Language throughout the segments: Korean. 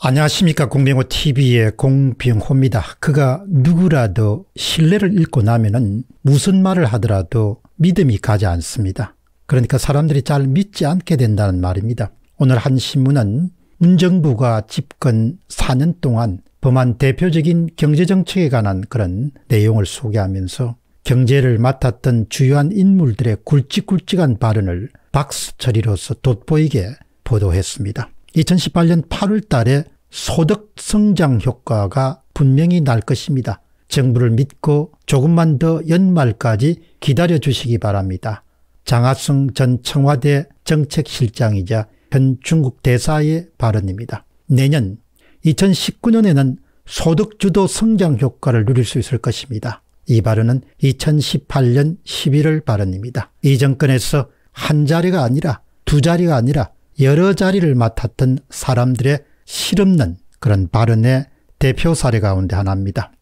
안녕하십니까 공병호 TV의 공병호입니다. 그가 누구라도 신뢰를 잃고 나면은 무슨 말을 하더라도 믿음이 가지 않습니다. 그러니까 사람들이 잘 믿지 않게 된다는 말입니다. 오늘 한 신문은 문정부가 집권 4년 동안 범한 대표적인 경제정책에 관한 그런 내용을 소개하면서 경제를 맡았던 주요한 인물들의 굵직굵직한 발언을 박수처리로서 돋보이게 보도했습니다. 2018년 8월 달에 소득 성장 효과가 분명히 날 것입니다. 정부를 믿고 조금만 더 연말까지 기다려 주시기 바랍니다. 장하승 전 청와대 정책실장이자 현 중국 대사의 발언입니다. 내년 2019년에는 소득주도 성장 효과를 누릴 수 있을 것입니다. 이 발언은 2018년 11월 발언입니다. 이 정권에서 한 자리가 아니라 두 자리가 아니라 여러 자리를 맡았던 사람들의 실없는 그런 발언의 대표 사례 가운데 하나입니다.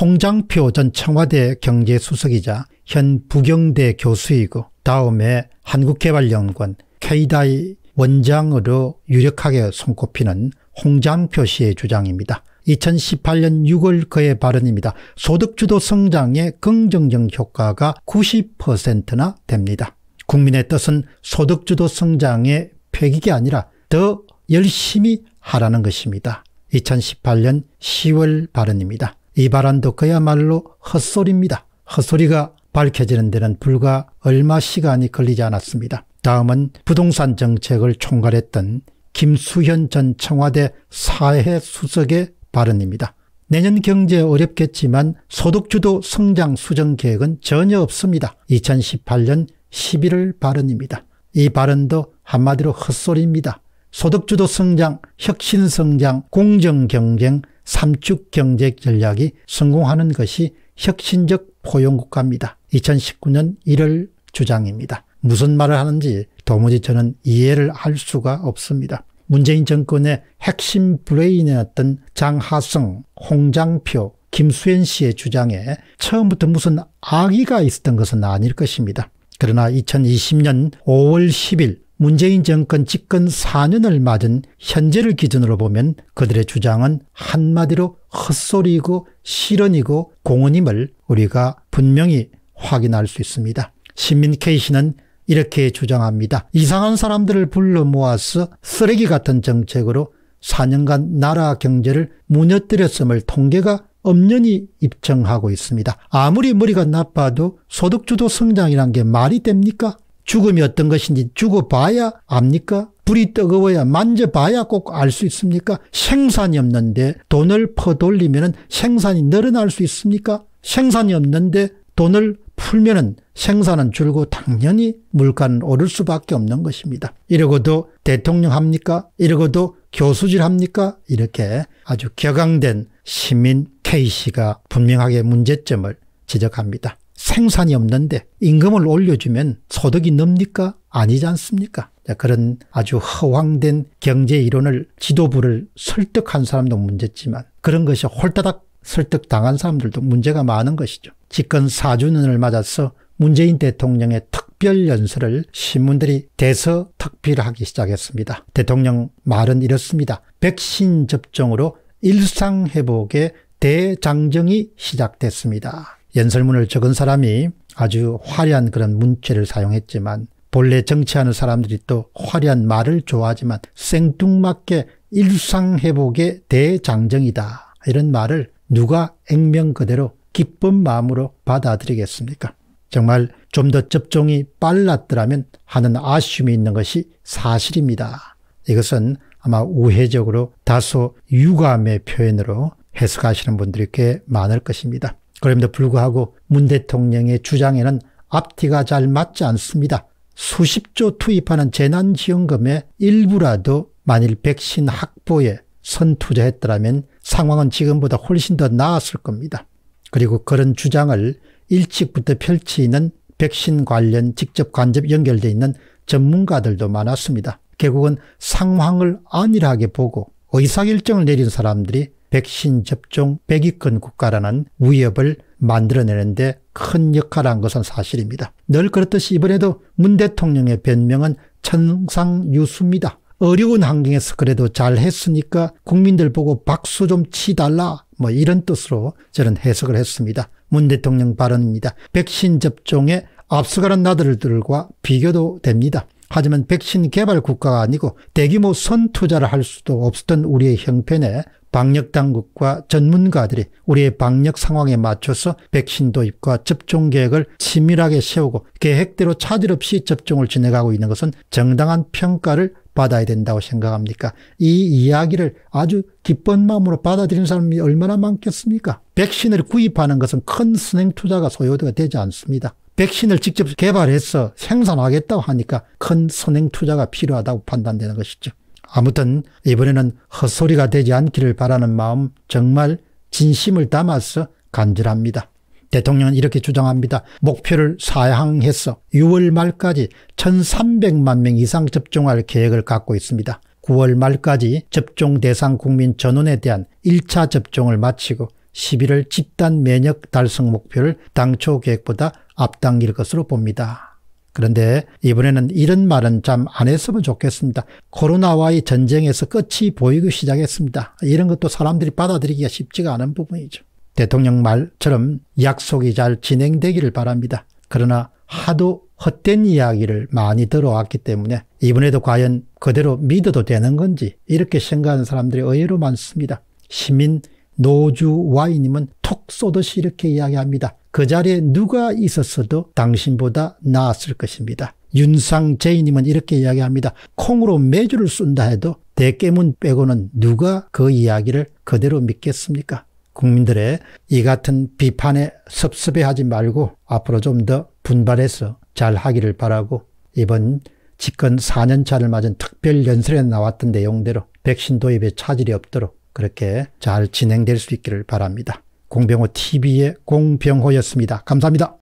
홍장표 전 청와대 경제수석이자 현 부경대 교수이고 다음에 한국개발연구원 K다이 원장으로 유력하게 손꼽히는 홍장표 씨의 주장입니다. 2018년 6월 그의 발언입니다. 소득주도 성장의 긍정적 효과가 90%나 됩니다. 국민의 뜻은 소득주도 성장의 폐기가 아니라 더 열심히 하라는 것입니다. 2018년 10월 발언입니다. 이 발언도 그야말로 헛소리입니다. 헛소리가 밝혀지는 데는 불과 얼마 시간이 걸리지 않았습니다. 다음은 부동산 정책을 총괄했던 김수현 전 청와대 사회수석의 발언입니다. 내년 경제 어렵겠지만 소득주도 성장 수정 계획은 전혀 없습니다. 2018년 11월 발언입니다. 이 발언도 한마디로 헛소리입니다. 소득주도 성장, 혁신성장, 공정경쟁, 삼축경제 전략이 성공하는 것이 혁신적 포용국가입니다. 2019년 1월 주장입니다. 무슨 말을 하는지 도무지 저는 이해를 할 수가 없습니다. 문재인 정권의 핵심 브레인이었던 장하성, 홍장표, 김수현 씨의 주장에 처음부터 무슨 악의가 있었던 것은 아닐 것입니다. 그러나 2020년 5월 10일 문재인 정권 집권 4년을 맞은 현재를 기준으로 보면 그들의 주장은 한마디로 헛소리이고 실언이고 공언임을 우리가 분명히 확인할 수 있습니다. 신민 K씨는 이렇게 주장합니다. 이상한 사람들을 불러 모아서 쓰레기 같은 정책으로 4년간 나라 경제를 무너뜨렸음을 통계가 엄연히 입증하고 있습니다. 아무리 머리가 나빠도 소득주도 성장이란 게 말이 됩니까? 죽음이 어떤 것인지 죽어봐야 압니까? 불이 뜨거워야 만져봐야 꼭 알 수 있습니까? 생산이 없는데 돈을 퍼돌리면 생산이 늘어날 수 있습니까? 생산이 없는데 돈을 풀면 생산은 줄고 당연히 물가는 오를 수밖에 없는 것입니다. 이러고도 대통령 합니까? 이러고도 교수질 합니까? 이렇게 아주 격앙된 시민 K 씨가 분명하게 문제점을 지적합니다. 생산이 없는데 임금을 올려주면 소득이 늡니까? 아니지 않습니까? 그런 아주 허황된 경제 이론을 지도부를 설득한 사람도 문제지만 그런 것이 홀다닥 설득당한 사람들도 문제가 많은 것이죠. 집권 4주년을 맞아서 문재인 대통령의 특별 연설을 신문들이 대서 특필하기 시작했습니다. 대통령 말은 이렇습니다. 백신 접종으로 일상회복에 대장정이 시작됐습니다. 연설문을 적은 사람이 아주 화려한 그런 문체를 사용했지만 본래 정치하는 사람들이 또 화려한 말을 좋아하지만 생뚱맞게 일상회복의 대장정이다. 이런 말을 누가 액면 그대로 기쁜 마음으로 받아들이겠습니까? 정말 좀 더 접종이 빨랐더라면 하는 아쉬움이 있는 것이 사실입니다. 이것은 아마 우회적으로 다소 유감의 표현으로 해석하시는 분들이 꽤 많을 것입니다. 그럼에도 불구하고 문 대통령의 주장에는 앞뒤가 잘 맞지 않습니다. 수십조 투입하는 재난지원금의 일부라도 만일 백신 확보에 선투자했더라면 상황은 지금보다 훨씬 더 나았을 겁니다. 그리고 그런 주장을 일찍부터 펼치는 백신 관련 직접 간접 연결돼 있는 전문가들도 많았습니다. 결국은 상황을 안일하게 보고 의사결정을 내린 사람들이 백신 접종 100위권 국가라는 위협을 만들어내는데 큰 역할을 한 것은 사실입니다. 늘 그렇듯이 이번에도 문 대통령의 변명은 천상유수입니다. 어려운 환경에서 그래도 잘했으니까 국민들 보고 박수 좀 치달라 뭐 이런 뜻으로 저는 해석을 했습니다. 문 대통령 발언입니다. 백신 접종에 앞서가는 나들들과 비교도 됩니다. 하지만 백신 개발 국가가 아니고 대규모 선투자를 할 수도 없었던 우리의 형편에 방역당국과 전문가들이 우리의 방역 상황에 맞춰서 백신 도입과 접종 계획을 치밀하게 세우고 계획대로 차질 없이 접종을 진행하고 있는 것은 정당한 평가를 받아야 된다고 생각합니까? 이 이야기를 아주 기쁜 마음으로 받아들이는 사람이 얼마나 많겠습니까? 백신을 구입하는 것은 큰 선행 투자가 소요가 되지 않습니다. 백신을 직접 개발해서 생산하겠다고 하니까 큰 선행 투자가 필요하다고 판단되는 것이죠. 아무튼 이번에는 헛소리가 되지 않기를 바라는 마음 정말 진심을 담아서 간절합니다. 대통령은 이렇게 주장합니다. 목표를 사양해서 6월 말까지 1,300만 명 이상 접종할 계획을 갖고 있습니다. 9월 말까지 접종 대상 국민 전원에 대한 1차 접종을 마치고 11월 집단 면역 달성 목표를 당초 계획보다 앞당길 것으로 봅니다. 그런데 이번에는 이런 말은 참 안 했으면 좋겠습니다. 코로나와의 전쟁에서 끝이 보이기 시작했습니다. 이런 것도 사람들이 받아들이기가 쉽지가 않은 부분이죠. 대통령 말처럼 약속이 잘 진행되기를 바랍니다. 그러나 하도 헛된 이야기를 많이 들어왔기 때문에 이번에도 과연 그대로 믿어도 되는 건지 이렇게 생각하는 사람들이 의외로 많습니다. 시민 노주 와이님은 톡 쏘듯이 이렇게 이야기합니다. 그 자리에 누가 있었어도 당신보다 나았을 것입니다. 윤상제이님은 이렇게 이야기합니다. 콩으로 매주를 쏜다 해도 대깨문 빼고는 누가 그 이야기를 그대로 믿겠습니까? 국민들의 이 같은 비판에 섭섭해하지 말고 앞으로 좀 더 분발해서 잘 하기를 바라고 이번 집권 4년차를 맞은 특별연설에 나왔던 내용대로 백신 도입에 차질이 없도록 그렇게 잘 진행될 수 있기를 바랍니다. 공병호 TV의 공병호였습니다. 감사합니다.